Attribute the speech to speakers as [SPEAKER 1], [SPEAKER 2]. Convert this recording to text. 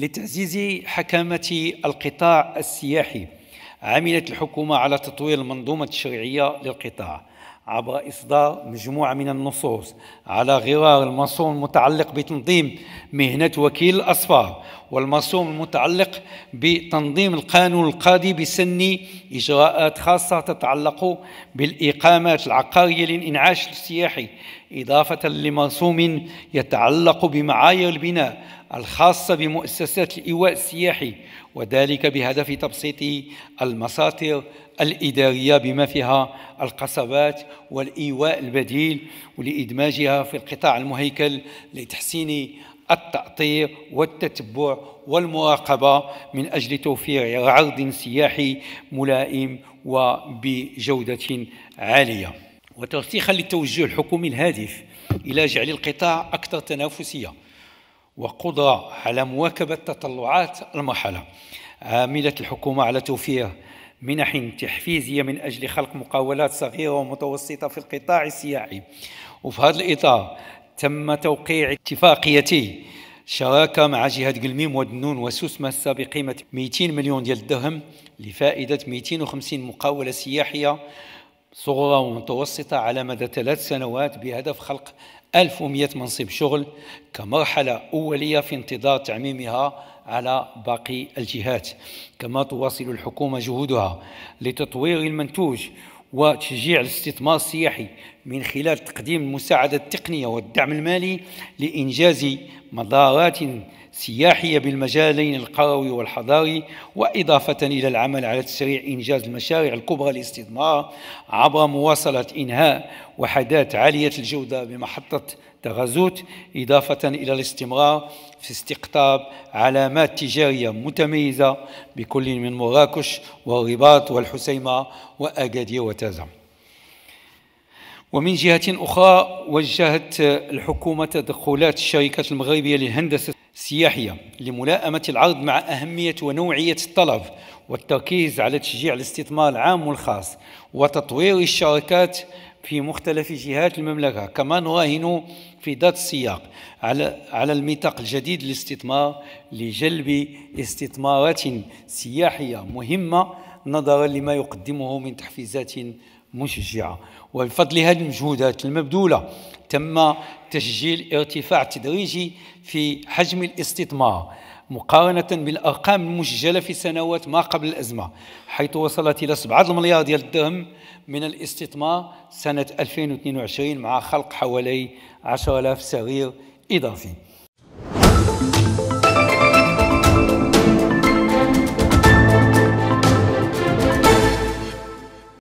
[SPEAKER 1] لتعزيز حكامة القطاع السياحي عملت الحكومة على تطوير المنظومة التشريعية للقطاع عبر إصدار مجموعة من النصوص على غرار المرسوم المتعلق بتنظيم مهنة وكيل الأسفار والمرسوم المتعلق بتنظيم القانون القاضي بسن إجراءات خاصة تتعلق بالإقامات العقارية للإنعاش السياحي إضافة لمرسوم يتعلق بمعايير البناء الخاصة بمؤسسات الإيواء السياحي وذلك بهدف تبسيط المساطر الإدارية بما فيها القصبات والإيواء البديل ولإدماجها في القطاع المهيكل لتحسين التأطير والتتبع والمراقبة من أجل توفير عرض سياحي ملائم وبجودة عالية وترسيخا للتوجه الحكومي الهادف إلى جعل القطاع أكثر تنافسية وقضى على مواكبة تطلعات المرحلة عملت الحكومة على توفير منح تحفيزية من أجل خلق مقاولات صغيرة ومتوسطة في القطاع السياحي وفي هذا الإطار تم توقيع اتفاقيتي شراكة مع جهة قلميم ودنون ماسه بقيمة 200 مليون ديال الدرهم لفائدة 250 مقاولة سياحية صغرى ومتوسطة على مدى ثلاث سنوات بهدف خلق 1100 منصب شغل كمرحلة أولية في انتظار تعميمها على باقي الجهات كما تواصل الحكومة جهودها لتطوير المنتوج وتشجيع الاستثمار السياحي من خلال تقديم المساعدة التقنية والدعم المالي لإنجاز مدارات سياحية بالمجالين القروي والحضاري وإضافة إلى العمل على تسريع إنجاز المشاريع الكبرى للاستثمار عبر مواصلة إنهاء وحدات عالية الجودة بمحطة تغازوت إضافة إلى الاستمرار في استقطاب علامات تجارية متميزة بكل من مراكش والرباط والحسيمة وأكادير وتازة ومن جهة أخرى وجهت الحكومة تدخلات الشركات المغربية للهندسة السياحية لملائمة العرض مع أهمية ونوعية الطلب والتركيز على تشجيع الاستثمار العام والخاص وتطوير الشراكات في مختلف جهات المملكة كما نراهن في ذات السياق على على الميثاق الجديد للاستثمار لجلب استثمارات سياحية مهمة نظرا لما يقدمه من تحفيزات مشجعة وبفضل هذه المجهودات المبذولة تم تسجيل ارتفاع تدريجي في حجم الاستثمار مقارنة بالأرقام المسجلة في سنوات ما قبل الأزمة حيث وصلت إلى 7 مليار ديال الدرهم من الاستثمار سنة 2022 مع خلق حوالي 10000 سرير إضافي